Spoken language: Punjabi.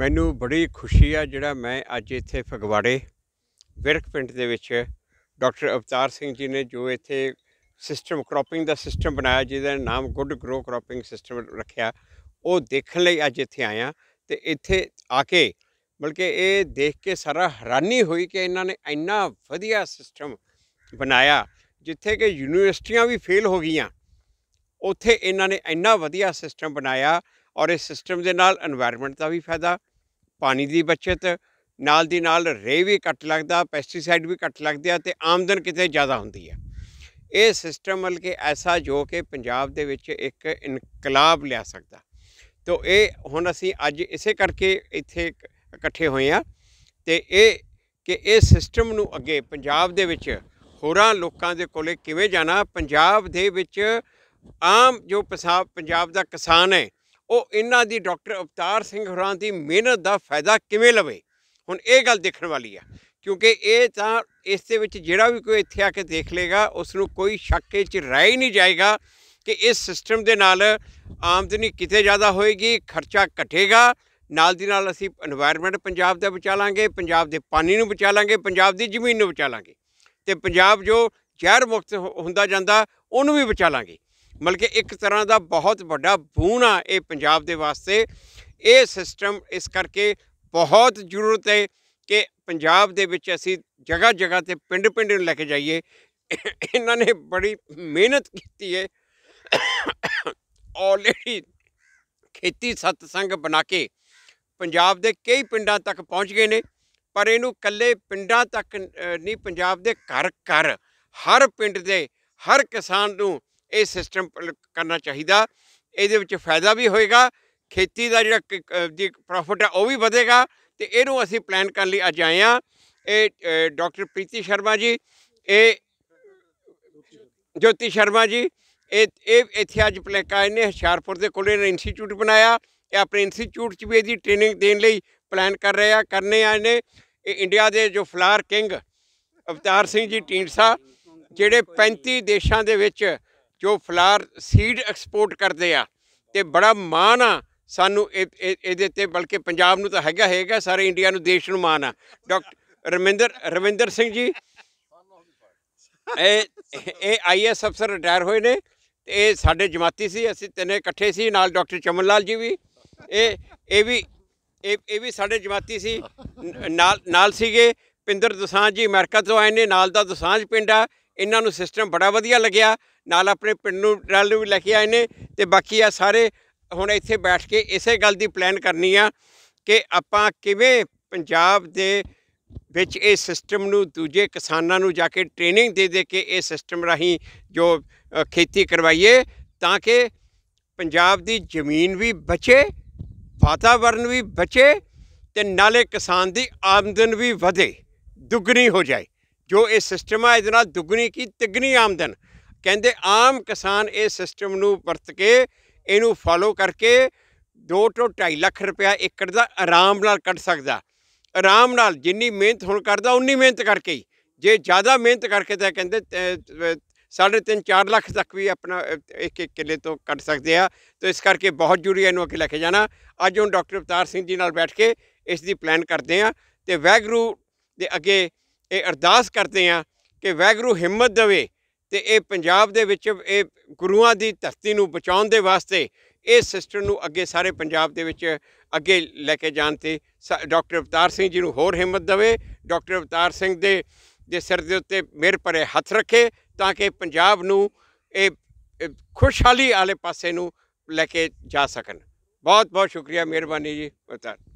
ਮੈਨੂੰ ਬੜੀ ਖੁਸ਼ੀ ਆ ਜਿਹੜਾ ਮੈਂ ਅੱਜ ਇੱਥੇ ਫਗਵਾੜੇ ਵਿਰਕ ਪਿੰਡ ਦੇ ਵਿੱਚ ਡਾਕਟਰ ਅਵਤਾਰ ਸਿੰਘ ਜੀ ਨੇ ਜੋ ਇੱਥੇ ਸਿਸਟਮ ਕ੍ਰੋਪਿੰਗ ਦਾ ਸਿਸਟਮ ਬਣਾਇਆ ਜਿਹਦਾ ਨਾਮ ਗੁੱਡ ਗਰੋ ਕ੍ਰੋਪਿੰਗ ਸਿਸਟਮ ਰੱਖਿਆ ਉਹ ਦੇਖਣ ਲਈ ਅੱਜ ਇੱਥੇ ਆਇਆ ਤੇ ਇੱਥੇ ਆ ਕੇ ਬਲਕਿ ਇਹ ਦੇਖ ਕੇ ਸਾਰਾ ਹੈਰਾਨੀ ਹੋਈ ਕਿ ਇਹਨਾਂ ਨੇ ਇੰਨਾ ਵਧੀਆ ਸਿਸਟਮ ਬਣਾਇਆ ਜਿੱਥੇ ਕਿ ਯੂਨੀਵਰਸਿਟੀਆਂ ਵੀ ਫੇਲ ਹੋ ਗਈਆਂ ਉੱਥੇ ਇਹਨਾਂ ਨੇ ਇੰਨਾ ਵਧੀਆ ਸਿਸਟਮ ਬਣਾਇਆ ਔਰ ਇਸ ਸਿਸਟਮ ਦੇ ਨਾਲ এনवायरमेंट ਦਾ ਵੀ ਫਾਇਦਾ ਪਾਣੀ ਦੀ ਬਚਤ ਨਾਲ ਦੀ ਨਾਲ ਰੇ ਵੀ ਘੱਟ ਲੱਗਦਾ ਪੈਸਟੀਸਾਈਡ ਵੀ ਘੱਟ ਲੱਗਦੇ ਆ ਤੇ ਆਮਦਨ ਕਿਤੇ ਜ਼ਿਆਦਾ ਹੁੰਦੀ ਹੈ ਇਹ ਸਿਸਟਮ ਮਲ ਕੇ ਐਸਾ ਜੋ ਕਿ ਪੰਜਾਬ ਦੇ ਵਿੱਚ ਇੱਕ ਇਨਕਲਾਬ ਲਿਆ ਸਕਦਾ ਤੋ ਇਹ ਹੁਣ ਅਸੀਂ ਅੱਜ ਇਸੇ ਕਰਕੇ ਇੱਥੇ ਇਕੱਠੇ ਹੋਏ ਆ ਤੇ ਇਹ ਕਿ ਇਹ ਸਿਸਟਮ ਨੂੰ ਅੱਗੇ ਪੰਜਾਬ ਦੇ ਵਿੱਚ ਹੋਰਾਂ ਲੋਕਾਂ ਦੇ ਕੋਲੇ ਕਿਵੇਂ ਜਾਣਾ ਪੰਜਾਬ ਦੇ ਵਿੱਚ ਆਮ ਜੋ ਪੰਜਾਬ ਦਾ ਕਿਸਾਨ ਹੈ ਉਹ ਇਹਨਾਂ ਦੀ ਡਾਕਟਰ ਅਵਤਾਰ ਸਿੰਘ ਹੋਰਾਂ ਦੀ ਮਿਹਨਤ ਦਾ ਫਾਇਦਾ ਕਿਵੇਂ ਲਵੇ ਹੁਣ ਇਹ ਗੱਲ ਦੇਖਣ ਵਾਲੀ ਆ ਕਿਉਂਕਿ ਇਹ ਤਾਂ ਇਸ ਦੇ ਵਿੱਚ ਜਿਹੜਾ ਵੀ ਕੋਈ ਇੱਥੇ ਆ ਕੇ ਦੇਖ ਲੇਗਾ ਉਸ ਨੂੰ ਕੋਈ ਸ਼ੱਕ ਵਿੱਚ ਰਹਿ ਹੀ ਨਹੀਂ ਜਾਏਗਾ ਕਿ ਇਸ ਸਿਸਟਮ ਦੇ ਨਾਲ ਆਮਦਨੀ ਕਿਤੇ ਜ਼ਿਆਦਾ ਹੋਏਗੀ ਖਰਚਾ ਘਟੇਗਾ ਨਾਲ ਦੀ ਨਾਲ ਅਸੀਂ এনवायरमेंट ਪੰਜਾਬ ਦਾ ਬਚਾ ਲਾਂਗੇ ਪੰਜਾਬ ਦੇ ਪਾਣੀ ਨੂੰ ਬਚਾ ਲਾਂਗੇ ਪੰਜਾਬ ਦੀ ਜ਼ਮੀਨ ਨੂੰ ਬਚਾ ਲਾਂਗੇ ਤੇ ਪੰਜਾਬ ਜੋ ਜ਼ਹਿਰ ਮੁਕਤ ਹੁੰਦਾ ਜਾਂਦਾ ਉਹਨੂੰ ਵੀ ਬਚਾ ਲਾਂਗੇ ਬਲਕਿ ਇੱਕ ਤਰ੍ਹਾਂ ਦਾ ਬਹੁਤ ਵੱਡਾ ਬੂਨ ਆ ਇਹ ਪੰਜਾਬ ਦੇ ਵਾਸਤੇ ਇਹ ਸਿਸਟਮ ਇਸ ਕਰਕੇ ਬਹੁਤ ਜ਼ਰੂਰਤ ਹੈ ਕਿ ਪੰਜਾਬ ਦੇ ਵਿੱਚ ਅਸੀਂ ਜਗ੍ਹਾ ਜਗ੍ਹਾ ਤੇ ਪਿੰਡ ਪਿੰਡ ਨੂੰ ਲੈ ਕੇ ਜਾਈਏ ਇਹਨਾਂ ਨੇ ਬੜੀ ਮਿਹਨਤ ਕੀਤੀ ਹੈ ਆਲਰੇਡੀ ਖੇਤੀ ਸਤਸੰਗ ਬਣਾ ਕੇ ਪੰਜਾਬ ਦੇ ਕਈ ਪਿੰਡਾਂ ਤੱਕ ਪਹੁੰਚ ਗਏ ਨੇ ਪਰ ਇਹਨੂੰ ਕੱਲੇ ਪਿੰਡਾਂ ਤੱਕ ਨਹੀਂ ਪੰਜਾਬ ਦੇ ਘਰ ਘਰ ਹਰ ਪਿੰਡ ਦੇ ਹਰ ਕਿਸਾਨ ਨੂੰ ਇਹ ਸਿਸਟਮ ਕਰਨਾ ਚਾਹੀਦਾ ਇਹਦੇ ਵਿੱਚ ਫਾਇਦਾ ਵੀ ਹੋਏਗਾ ਖੇਤੀ ਦਾ ਜਿਹੜਾ ਦੀ ਪ੍ਰੋਫਿਟ ਹੈ ਉਹ ਵੀ ਵਧੇਗਾ ਤੇ ਇਹਨੂੰ ਅਸੀਂ ਪਲਾਨ ਕਰਨ ਲਈ ਅੱਜ ਆਏ ਆ ਇਹ ਡਾਕਟਰ ਪ੍ਰੀਤੀ ਸ਼ਰਮਾ ਜੀ ਇਹ ਜੋਤੀ ਸ਼ਰਮਾ ਜੀ ਇਹ ਇਹ ਇੱਥੇ ਅੱਜ ਪਲੇਕਾ ਇਹਨੇ ਹਸ਼ਿਆਰਪੁਰ ਦੇ ਕੋਲੇ ਨੇ ਇੰਸਟੀਚਿਊਟ ਬਣਾਇਆ ਇਹ ਆਪਣੇ ਇੰਸਟੀਚਿਊਟ 'ਚ ਵੀ ਇਹਦੀ ਟ੍ਰੇਨਿੰਗ ਦੇਣ ਲਈ ਪਲਾਨ ਕਰ ਰਹੇ ਆ ਕਰਨੇ ਆ ਇਹਨੇ ਇਹ ਇੰਡੀਆ ਦੇ ਜੋ ਫਲਾਰ ਕਿੰਗ ਅਵਤਾਰ ਸਿੰਘ ਜੀ ਟੀਂਡਸਾ ਜਿਹੜੇ 35 ਦੇਸ਼ਾਂ ਦੇ ਵਿੱਚ ਜੋ ਫਲਾਰ ਸੀਡ ਐਕਸਪੋਰਟ ਕਰਦੇ ਆ ਤੇ ਬੜਾ ਮਾਣ ਆ ਸਾਨੂੰ ਇਹਦੇ ਤੇ ਬਲਕਿ ਪੰਜਾਬ ਨੂੰ ਤਾਂ ਹੈਗਾ ਹੈਗਾ ਸਾਰੇ ਇੰਡੀਆ ਨੂੰ ਦੇਸ਼ ਨੂੰ ਮਾਣ ਆ ਡਾਕਟਰ ਰਵਿੰਦਰ ਰਵਿੰਦਰ ਸਿੰਘ ਜੀ ਇਹ ਇਹ ਆਈਐਸ ਅਫਸਰ ਰਿਟਾਇਰ ਹੋਏ ਨੇ ਤੇ ਇਹ ਸਾਡੇ ਜਮਾਤੀ ਸੀ ਅਸੀਂ ਤਿੰਨੇ ਇਕੱਠੇ ਸੀ ਨਾਲ ਡਾਕਟਰ ਚਮਨ ਲਾਲ ਜੀ ਵੀ ਇਹ ਇਹ ਵੀ ਇਹ ਇਹ ਵੀ ਸਾਡੇ ਜਮਾਤੀ ਸੀ ਨਾਲ ਨਾਲ ਸੀਗੇ ਪਿੰਦਰ ਦਸਾਂਜ ਜੀ ਅਮਰੀਕਾ ਤੋਂ ਆਏ ਨੇ ਨਾਲ ਦਾ ਦਸਾਂਜ ਪਿੰਡ ਆ ਇਹਨਾਂ ਨੂੰ ਸਿਸਟਮ ਬੜਾ ਵਧੀਆ ਲੱਗਿਆ ਨਾਲ ਆਪਣੇ ਪਿੰਡ ਨੂੰ ਨਾਲ ਨੂੰ ਵੀ ਲੈ ਕੇ ਆਏ ਨੇ ਤੇ ਬਾਕੀ ਆ ਸਾਰੇ ਹੁਣ ਇੱਥੇ ਬੈਠ ਕੇ ਇਸੇ ਗੱਲ ਦੀ ਪਲਾਨ ਕਰਨੀ ਆ ਕਿ ਆਪਾਂ ਕਿਵੇਂ ਪੰਜਾਬ ਦੇ ਵਿੱਚ ਇਹ ਸਿਸਟਮ ਨੂੰ ਦੂਜੇ ਕਿਸਾਨਾਂ ਨੂੰ ਜਾ ਕੇ ਟ੍ਰੇਨਿੰਗ ਦੇ ਦੇ ਕੇ ਇਹ ਸਿਸਟਮ ਰਾਹੀਂ ਜੋ ਖੇਤੀ ਕਰਵਾਈਏ ਤਾਂ ਕਿ ਪੰਜਾਬ ਦੀ ਜ਼ਮੀਨ ਵੀ ਬਚੇ ਵਾਤਾਵਰਨ ਵੀ ਬਚੇ ਤੇ ਨਾਲੇ ਕਿਸਾਨ ਦੀ ਆਮਦਨ ਵੀ ਵਧੇ ਦੁੱਗਣੀ ਹੋ ਜਾਏ ਜੋ ਇਹ ਸਿਸਟਮ ਆ ਇਹਦੇ ਨਾਲ ਦੁੱਗਣੀ ਕੀ ਤਿੱਗਣੀ ਆਮਦਨ ਕਹਿੰਦੇ ਆਮ ਕਿਸਾਨ ਇਹ ਸਿਸਟਮ ਨੂੰ ਵਰਤ ਕੇ ਇਹਨੂੰ ਫਾਲੋ ਕਰਕੇ 2 ਤੋਂ 2.5 ਲੱਖ ਰੁਪਿਆ ਏਕੜ ਦਾ ਆਰਾਮ ਨਾਲ ਕੱਢ ਸਕਦਾ ਆਰਾਮ ਨਾਲ ਜਿੰਨੀ ਮਿਹਨਤ ਹੁਣ ਕਰਦਾ ਉਨੀ ਮਿਹਨਤ ਕਰਕੇ ਹੀ ਜੇ ਜ਼ਿਆਦਾ ਮਿਹਨਤ ਕਰਕੇ ਤਾਂ ਕਹਿੰਦੇ 3.5-4 ਲੱਖ ਤੱਕ ਵੀ ਆਪਣਾ ਇੱਕ ਇੱਕ ਕਿੱਲੇ ਤੋਂ ਕੱਢ ਸਕਦੇ ਆ ਤਾਂ ਇਸ ਕਰਕੇ ਬਹੁਤ ਜ਼ਰੂਰੀ ਹੈ ਇਹਨੂੰ ਅੱਗੇ ਲੈ ਕੇ ਜਾਣਾ ਅੱਜ ਹੁਣ ਡਾਕਟਰ ਅਵਤਾਰ ਸਿੰਘ ਜੀ ਨਾਲ ਬੈਠ ਕੇ ਇਸ ਦੀ ਪਲਾਨ ਕਰਦੇ ਆ ਤੇ ਵੈਗਰੂ ਦੇ ਅੱਗੇ ਇਹ ਅਰਦਾਸ ਕਰਦੇ ਆ ਕਿ ਵੈਗਰੂ ਹਿੰਮਤ ਦੇਵੇ ਤੇ ਇਹ ਪੰਜਾਬ ਦੇ ਵਿੱਚ ਇਹ ਗੁਰੂਆਂ ਦੀ ਧਰਤੀ ਨੂੰ ਬਚਾਉਣ ਦੇ ਵਾਸਤੇ ਇਹ ਸਿਸਟਮ ਨੂੰ ਅੱਗੇ ਸਾਰੇ ਪੰਜਾਬ ਦੇ ਵਿੱਚ ਅੱਗੇ ਲੈ ਕੇ ਜਾਣ ਤੇ ਡਾਕਟਰ ਅਵਤਾਰ ਸਿੰਘ ਜੀ ਨੂੰ ਹੋਰ ਹਿੰਮਤ ਦੇਵੇ ਡਾਕਟਰ ਅਵਤਾਰ ਸਿੰਘ ਦੇ ਦੇ ਸਿਰ ਦੇ ਉੱਤੇ ਮਿਹਰ ਭਰੇ ਹੱਥ ਰੱਖੇ ਤਾਂ ਕਿ ਪੰਜਾਬ ਨੂੰ ਇਹ ਖੁਸ਼ਹਾਲੀ ਵਾਲੇ ਪਾਸੇ ਨੂੰ ਲੈ ਕੇ ਜਾ ਸਕਣ ਬਹੁਤ ਬਹੁਤ ਸ਼ੁਕਰੀਆ ਮਿਹਰਬਾਨੀ ਜੀ ਅਵਤਾਰ